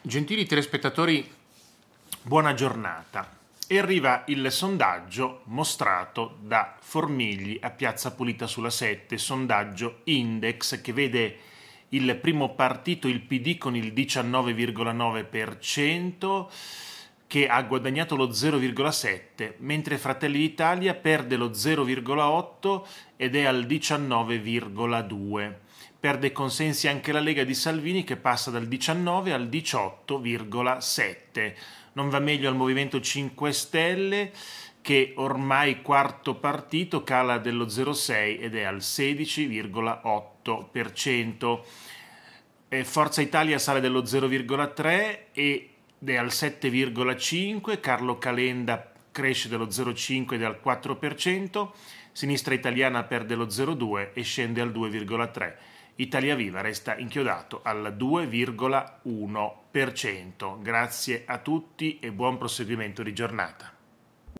Gentili telespettatori, buona giornata. E arriva il sondaggio mostrato da Formigli a Piazza Pulita sulla 7, sondaggio Index che vede il primo partito, il PD, con il 19,9%, che ha guadagnato lo 0,7, mentre Fratelli d'Italia perde lo 0,8 ed è al 19,2. Perde consensi anche la Lega di Salvini che passa dal 19 al 18,7. Non va meglio al Movimento 5 Stelle che ormai quarto partito cala dello 0,6 ed è al 16,8%. Eh, Forza Italia sale dello 0,3 e è al 7,5%, Carlo Calenda cresce dello 0,5 e è al 4%, Sinistra Italiana perde lo 0,2 e scende al 2,3%. Italia Viva resta inchiodato al 2,1%. Grazie a tutti e buon proseguimento di giornata.